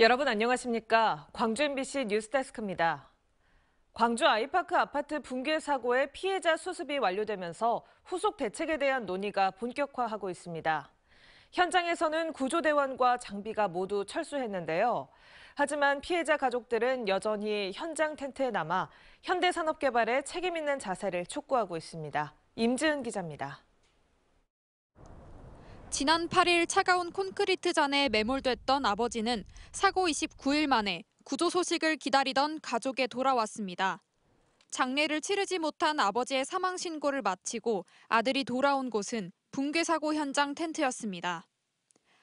여러분 안녕하십니까? 광주 MBC 뉴스데스크입니다. 광주 아이파크 아파트 붕괴 사고의 피해자 수습이 완료되면서 후속 대책에 대한 논의가 본격화하고 있습니다. 현장에서는 구조대원과 장비가 모두 철수했는데요. 하지만 피해자 가족들은 여전히 현장 텐트에 남아 현대산업개발에 책임 있는 자세를 촉구하고 있습니다. 임지은 기자입니다. 지난 8일 차가운 콘크리트 잔에 매몰됐던 아버지는 사고 29일 만에 구조 소식을 기다리던 가족에 돌아왔습니다. 장례를 치르지 못한 아버지의 사망 신고를 마치고 아들이 돌아온 곳은 붕괴 사고 현장 텐트였습니다.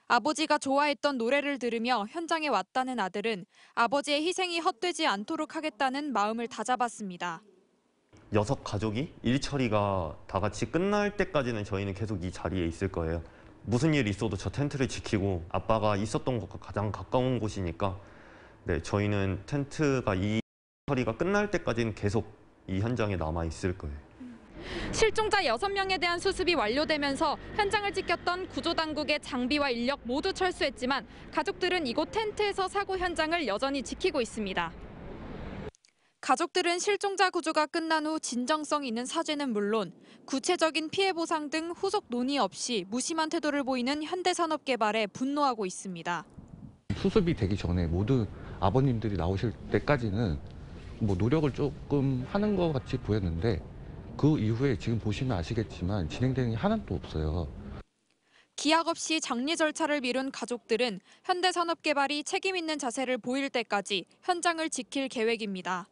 아버지가 좋아했던 노래를 들으며 현장에 왔다는 아들은 아버지의 희생이 헛되지 않도록 하겠다는 마음을 다잡았습니다. 여섯 가족이 일 처리가 다 같이 끝날 때까지는 저희는 계속 이 자리에 있을 거예요. 무슨 일 있어도 저 텐트를 지키고 아빠가 있었던 것과 가장 가까운 곳이니까 네, 저희는 텐트가 이 처리가 끝날 때까지는 계속 이 현장에 남아 있을 거예요. 실종자 6명에 대한 수습이 완료되면서 현장을 지켰던 구조당국의 장비와 인력 모두 철수했지만 가족들은 이곳 텐트에서 사고 현장을 여전히 지키고 있습니다. 가족들은 실종자 구조가 끝난 후 진정성 있는 사죄는 물론 구체적인 피해 보상 등 후속 논의 없이 무심한 태도를 보이는 현대산업개발에 분노하고 있습니다. 수습이 되기 전에 모두 아버님들이 나오실 때까지는 뭐 노력을 조금 하는 것 같이 보였는데 그 이후에 지금 보시면 아시겠지만 진행되는 게 하나도 없어요. 기약 없이 장례 절차를 미룬 가족들은 현대산업개발이 책임 있는 자세를 보일 때까지 현장을 지킬 계획입니다.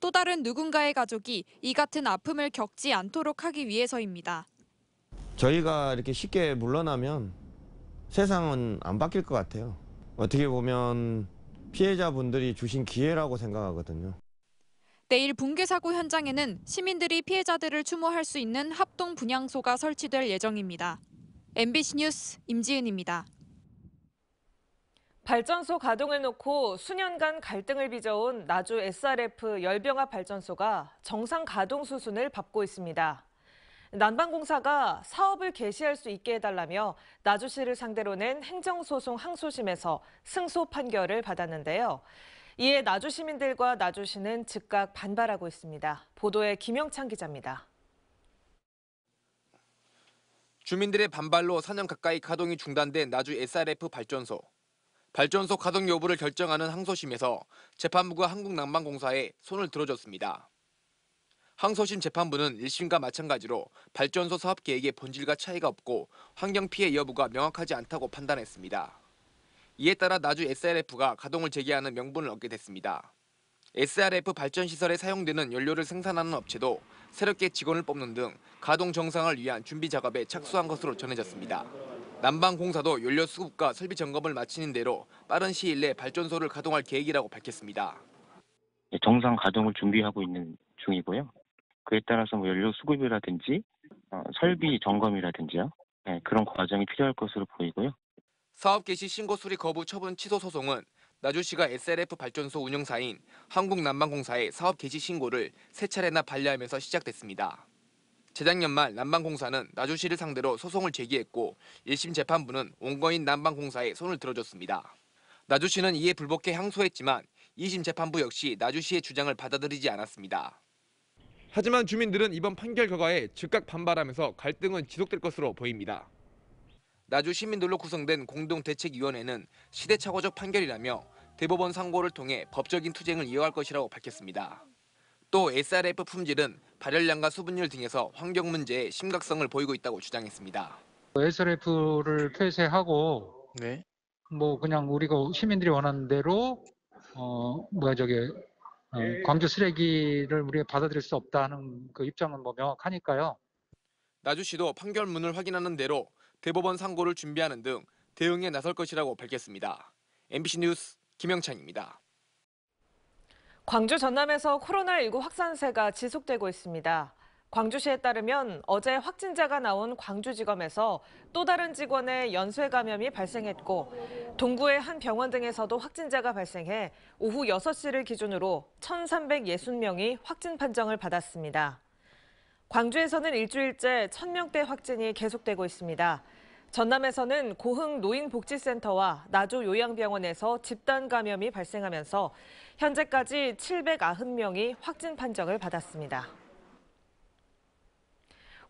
또 다른 누군가의 가족이 이 같은 아픔을 겪지 않도록 하기 위해서입니다. 저희가 이렇게 쉽게 물러나면 세상은 안 바뀔 것 같아요. 어떻게 보면 피해자분들이 주신 기회라고 생각하거든요. 내일 붕괴 사고 현장에는 시민들이 피해자들을 추모할 수 있는 합동 분향소가 설치될 예정입니다. MBC 뉴스 임지은입니다. 발전소 가동을 놓고 수년간 갈등을 빚어온 나주 SRF 열병합 발전소가 정상 가동 수순을 밟고 있습니다. 난방공사가 사업을 개시할 수 있게 해달라며 나주시를 상대로 낸 행정소송 항소심에서 승소 판결을 받았는데요. 이에 나주 시민들과 나주시는 즉각 반발하고 있습니다. 보도에 김영창 기자입니다. 주민들의 반발로 4년 가까이 가동이 중단된 나주 SRF 발전소. 발전소 가동 여부를 결정하는 항소심에서 재판부가 한국낭방공사에 손을 들어줬습니다. 항소심 재판부는 1심과 마찬가지로 발전소 사업 계획의 본질과 차이가 없고 환경 피해 여부가 명확하지 않다고 판단했습니다. 이에 따라 나주 SRF가 가동을 재개하는 명분을 얻게 됐습니다. SRF 발전시설에 사용되는 연료를 생산하는 업체도 새롭게 직원을 뽑는 등 가동 정상을 위한 준비 작업에 착수한 것으로 전해졌습니다. 난방공사도 연료 수급과 설비 점검을 마치는 대로 빠른 시일 내 발전소를 가동할 계획이라고 밝혔습니다. 정상 가동을 준비하고 있는 중이고요. 그에 따라서 뭐 연료 수급이라든지 어, 설비 점검이라든지요. 네, 그런 과정이 필요할 것으로 보이고요. 사업 개시 신고 수리 거부 처분 취소 소송은 나주시가 SLF 발전소 운영사인 한국난방공사의 사업 개시 신고를 세 차례나 반려하면서 시작됐습니다. 재작년 말 남방공사는 나주시를 상대로 소송을 제기했고 1심 재판부는 온거인 남방공사에 손을 들어줬습니다. 나주시는 이에 불복해 항소했지만 2심 재판부 역시 나주시의 주장을 받아들이지 않았습니다. 하지만 주민들은 이번 판결 결과에 즉각 반발하면서 갈등은 지속될 것으로 보입니다. 나주 시민들로 구성된 공동대책위원회는 시대착오적 판결이라며 대법원 상고를 통해 법적인 투쟁을 이어갈 것이라고 밝혔습니다. 또 SRF 품질은 발열량과 수분율 등에서 환경 문제의 심각성을 보이고 있다고 주장했습니다. 뭐 SRF를 폐쇄하고 네. 뭐 그냥 우리가 시민들이 원하는 대로 어 뭐야 저게 어, 예. 광주 쓰레기를 우리가 받아들일 수 없다는 그 입장은 뭐 명확하니까요. 나주 씨도 판결문을 확인하는 대로 대법원 상고를 준비하는 등 대응에 나설 것이라고 밝혔습니다. MBC 뉴스 김영찬입니다. 광주 전남에서 코로나19 확산세가 지속되고 있습니다. 광주시에 따르면 어제 확진자가 나온 광주지검에서 또 다른 직원의 연쇄 감염이 발생했고 동구의 한 병원 등에서도 확진자가 발생해 오후 6시를 기준으로 1,360명이 확진 판정을 받았습니다. 광주에서는 일주일째 1,000명대 확진이 계속되고 있습니다. 전남에서는 고흥 노인복지센터와 나주 요양병원에서 집단 감염이 발생하면서 현재까지 790명이 확진 판정을 받았습니다.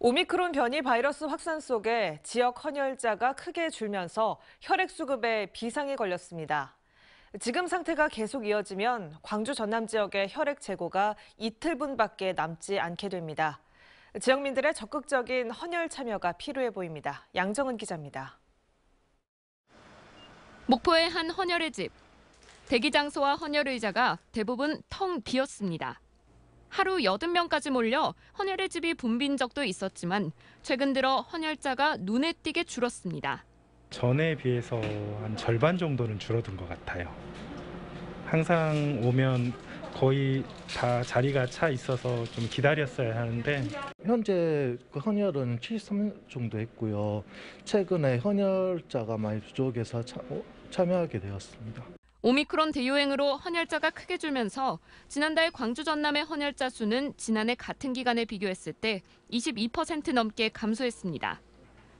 오미크론 변이 바이러스 확산 속에 지역 헌혈자가 크게 줄면서 혈액 수급에 비상이 걸렸습니다. 지금 상태가 계속 이어지면 광주 전남 지역의 혈액 재고가 이틀분밖에 남지 않게 됩니다. 지역민들의 적극적인 헌혈 참여가 필요해 보입니다. 양정은 기자입니다. 목포의 한 헌혈의 집. 대기 장소와 헌혈 의자가 대부분 텅 비었습니다. 하루 80명까지 몰려 헌혈의 집이 붐빈 적도 있었지만 최근 들어 헌혈자가 눈에 띄게 줄었습니다. 전에 비해서 한 절반 정도는 줄어든 것 같아요. 항상 오면 거의 다 자리가 차 있어서 좀 기다렸어야 하는데 현재 그 헌혈은 73명 정도 했고요. 최근에 헌혈자가 많이 부족해서 참, 어, 참여하게 되었습니다. 오미크론 대유행으로 헌혈자가 크게 줄면서 지난달 광주 전남의 헌혈자 수는 지난해 같은 기간에 비교했을 때 22% 넘게 감소했습니다.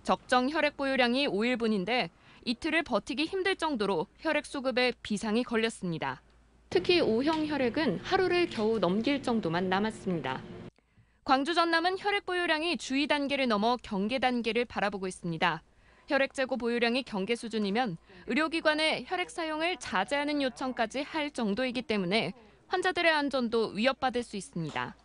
적정 혈액 보유량이 5일분인데 이틀을 버티기 힘들 정도로 혈액 수급에 비상이 걸렸습니다. 특히 O형 혈액은 하루를 겨우 넘길 정도만 남았습니다. 광주 전남은 혈액 보유량이 주의 단계를 넘어 경계 단계를 바라보고 있습니다. 혈액 재고 보유량이 경계 수준이면 의료기관의 혈액 사용을 자제하는 요청까지 할 정도이기 때문에 환자들의 안전도 위협받을 수 있습니다.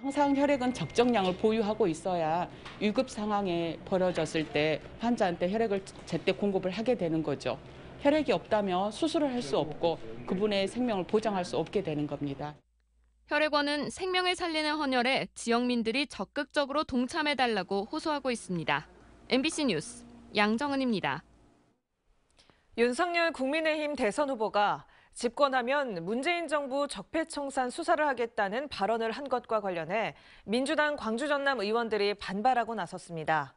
항상 혈액은 적정량을 보유하고 있어야 위급 상황에 벌어졌을 때 환자한테 혈액을 제때 공급을 하게 되는 거죠. 혈액이 없다면 수술을 할 수 없고 그분의 생명을 보장할 수 없게 되는 겁니다. 혈액원은 생명을 살리는 헌혈에 지역민들이 적극적으로 동참해달라고 호소하고 있습니다. MBC 뉴스 양정은입니다. 윤석열 국민의힘 대선 후보가 집권하면 문재인 정부 적폐청산 수사를 하겠다는 발언을 한 것과 관련해 민주당 광주 전남 의원들이 반발하고 나섰습니다.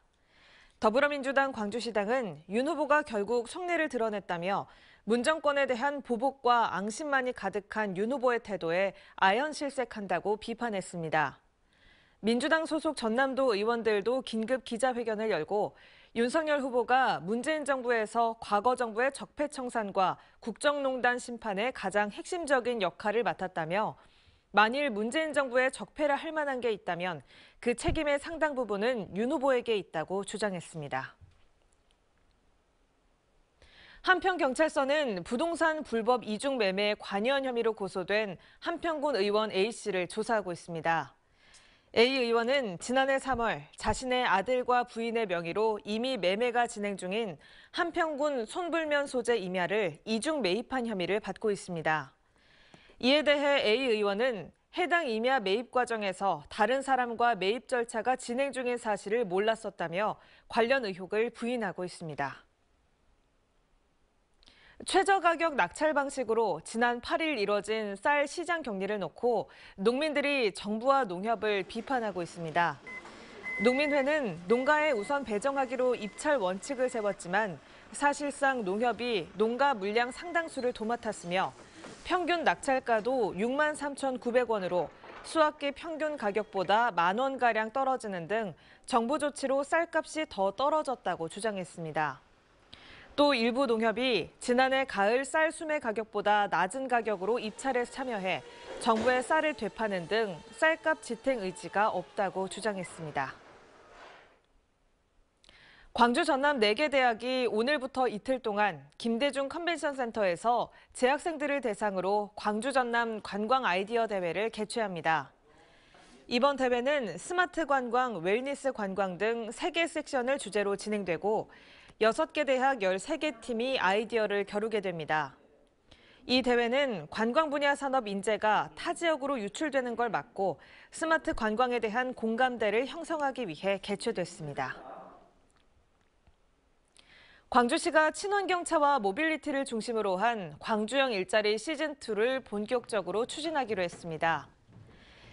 더불어민주당 광주시당은 윤 후보가 결국 속내를 드러냈다며 문 정권에 대한 보복과 앙심만이 가득한 윤 후보의 태도에 아연실색한다고 비판했습니다. 민주당 소속 전남도 의원들도 긴급 기자회견을 열고 윤석열 후보가 문재인 정부에서 과거 정부의 적폐청산과 국정농단 심판에 가장 핵심적인 역할을 맡았다며 만일 문재인 정부에 적폐를 할 만한 게 있다면 그 책임의 상당 부분은 윤 후보에게 있다고 주장했습니다. 한편 경찰서는 부동산 불법 이중 매매에 관여한 혐의로 고소된 한평군 의원 A씨를 조사하고 있습니다. A 의원은 지난해 3월 자신의 아들과 부인의 명의로 이미 매매가 진행 중인 한평군 손불면 소재 임야를 이중 매입한 혐의를 받고 있습니다. 이에 대해 A 의원은 해당 임야 매입 과정에서 다른 사람과 매입 절차가 진행 중인 사실을 몰랐었다며 관련 의혹을 부인하고 있습니다. 최저가격 낙찰 방식으로 지난 8일 이뤄진 쌀 시장 격리를 놓고 농민들이 정부와 농협을 비판하고 있습니다. 농민회는 농가에 우선 배정하기로 입찰 원칙을 세웠지만 사실상 농협이 농가 물량 상당수를 도맡았으며 평균 낙찰가도 6 3,900원으로 수확기 평균 가격보다 만 원가량 떨어지는 등 정부 조치로 쌀값이 더 떨어졌다고 주장했습니다. 또 일부 농협이 지난해 가을 쌀 수매 가격보다 낮은 가격으로 입찰에 참여해 정부의 쌀을 되파는 등 쌀값 지탱 의지가 없다고 주장했습니다. 광주 전남 4개 대학이 오늘부터 이틀 동안 김대중 컨벤션 센터에서 재학생들을 대상으로 광주 전남 관광 아이디어 대회를 개최합니다. 이번 대회는 스마트 관광, 웰니스 관광 등 3개 섹션을 주제로 진행되고 6개 대학 13개 팀이 아이디어를 겨루게 됩니다. 이 대회는 관광 분야 산업 인재가 타 지역으로 유출되는 걸 막고 스마트 관광에 대한 공감대를 형성하기 위해 개최됐습니다. 광주시가 친환경차와 모빌리티를 중심으로 한 광주형 일자리 시즌2를 본격적으로 추진하기로 했습니다.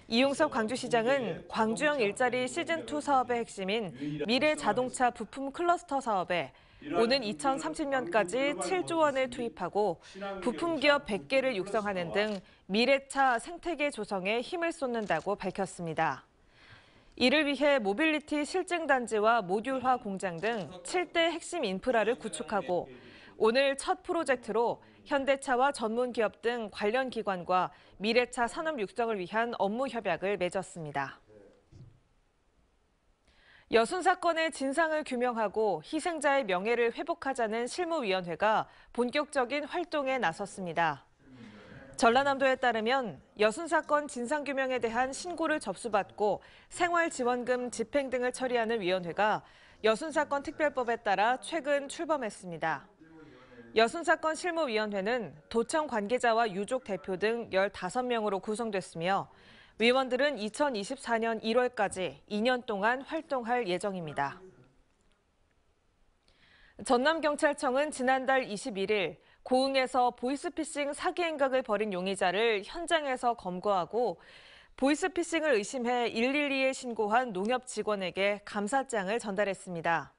이용섭 광주시장은 광주형 일자리 시즌2 사업의 핵심인 미래 자동차 부품 클러스터 사업에 오는 2030년까지 7조 원을 투입하고 부품 기업 100개를 육성하는 등 미래차 생태계 조성에 힘을 쏟는다고 밝혔습니다. 이를 위해 모빌리티 실증단지와 모듈화 공장 등 7대 핵심 인프라를 구축하고 오늘 첫 프로젝트로 현대차와 전문 기업 등 관련 기관과 미래차 산업 육성을 위한 업무 협약을 맺었습니다. 여순 사건의 진상을 규명하고 희생자의 명예를 회복하자는 실무위원회가 본격적인 활동에 나섰습니다. 전라남도에 따르면 여순 사건 진상규명에 대한 신고를 접수받고 생활지원금 집행 등을 처리하는 위원회가 여순 사건 특별법에 따라 최근 출범했습니다. 여순 사건 실무위원회는 도청 관계자와 유족 대표 등 15명으로 구성됐으며 위원들은 2024년 1월까지 2년 동안 활동할 예정입니다. 전남경찰청은 지난달 21일 고흥에서 보이스피싱 사기 행각을 벌인 용의자를 현장에서 검거하고 보이스피싱을 의심해 112에 신고한 농협 직원에게 감사장을 전달했습니다.